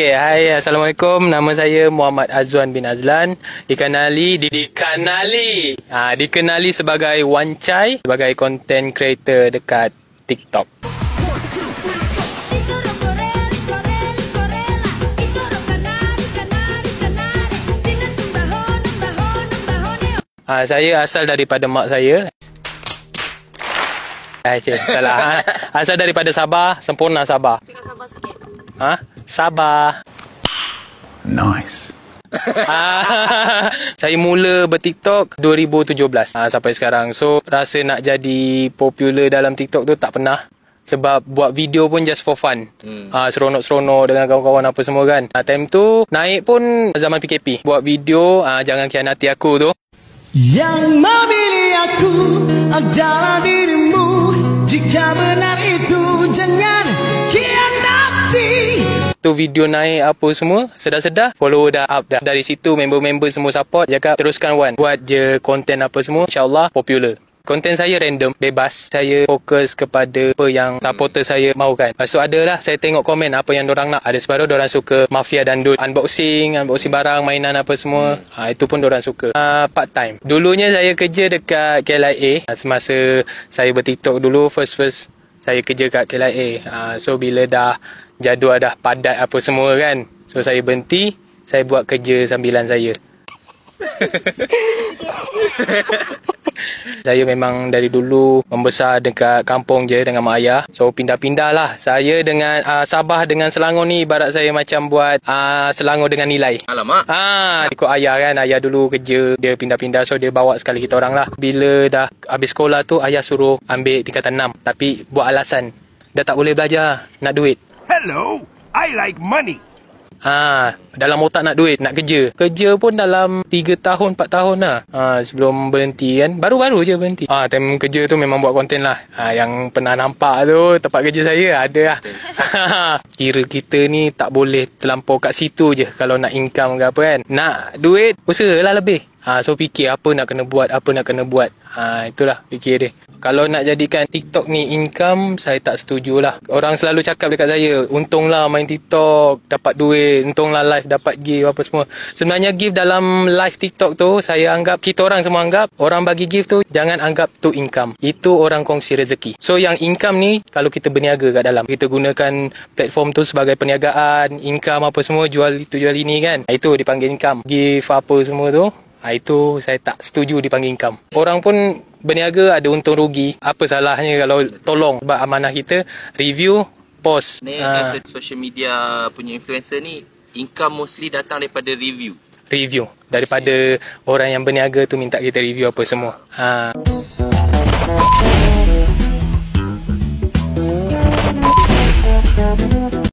Okay, hai. Assalamualaikum. Nama saya Muhammad Azwan bin Azlan. Dikenali, di, dikenali. Ah, ha, dikenali sebagai Wan Chai, sebagai content creator dekat TikTok. Ah, ha, saya asal daripada mak saya. Eh, sih, salah. ha? Asal daripada Sabah, sempurna Sabah. Cakap Sabah sikit. Ha? Sabah. Nice. Ah. saya mula bertiktok 2017 ha, ah, sampai sekarang so rasa nak jadi popular dalam tiktok tu tak pernah sebab buat video pun just for fun hmm. ha, seronok-seronok dengan kawan-kawan apa semua kan ha, time tu naik pun zaman PKP buat video ha, jangan kianati aku tu yang memilih aku adalah dirimu jika benar itu jangan Kian nafti Tu video naik apa semua Sedar-sedar follow dah up dah Dari situ member-member semua support jaga teruskan Wan Buat je konten apa semua InsyaAllah popular Konten saya random, bebas. Saya fokus kepada apa yang hmm. supporter saya mahukan. Lepas tu adalah saya tengok komen apa yang orang nak. Ada separuh orang suka mafia dan dul. Unboxing, unboxing barang, mainan apa semua. Hmm. Ha, itu pun orang suka. Ha, part time. Dulunya saya kerja dekat KLIA. Ha, ah, semasa saya bertiktok dulu, first-first saya kerja kat KLIA. Ha, so bila dah jadual dah padat apa semua kan. So saya berhenti, saya buat kerja sambilan saya. Saya memang dari dulu membesar dekat kampung je dengan mak ayah. So pindah-pindah lah. Saya dengan uh, Sabah dengan Selangor ni ibarat saya macam buat uh, Selangor dengan nilai. Alamak. Ah, ikut ayah kan. Ayah dulu kerja dia pindah-pindah so dia bawa sekali kita orang lah. Bila dah habis sekolah tu ayah suruh ambil tingkatan 6. Tapi buat alasan. Dah tak boleh belajar. Nak duit. Hello. I like money. Ha, dalam otak nak duit, nak kerja. Kerja pun dalam 3 tahun, 4 tahun lah. Ha, sebelum berhenti kan. Baru-baru je berhenti. Ha, time kerja tu memang buat konten lah. Ha, yang pernah nampak tu, tempat kerja saya ada lah. Kira kita ni tak boleh terlampau kat situ je. Kalau nak income ke apa kan. Nak duit, usahalah lebih. Ha, so fikir apa nak kena buat, apa nak kena buat. Ha, itulah fikir dia. Kalau nak jadikan TikTok ni income, saya tak setuju lah. Orang selalu cakap dekat saya, untunglah main TikTok, dapat duit, untunglah live dapat gift apa semua. Sebenarnya gift dalam live TikTok tu, saya anggap, kita orang semua anggap, orang bagi gift tu, jangan anggap tu income. Itu orang kongsi rezeki. So yang income ni, kalau kita berniaga kat dalam, kita gunakan platform tu sebagai perniagaan, income apa semua, jual itu jual ini kan. Itu dipanggil income. Gift apa semua tu, Ha, itu saya tak setuju dipanggil income. Orang pun berniaga ada untung rugi. Apa salahnya kalau tolong sebab amanah kita review post. Ni ha. social media punya influencer ni income mostly datang daripada review. Review daripada orang yang berniaga tu minta kita review apa semua. Ha.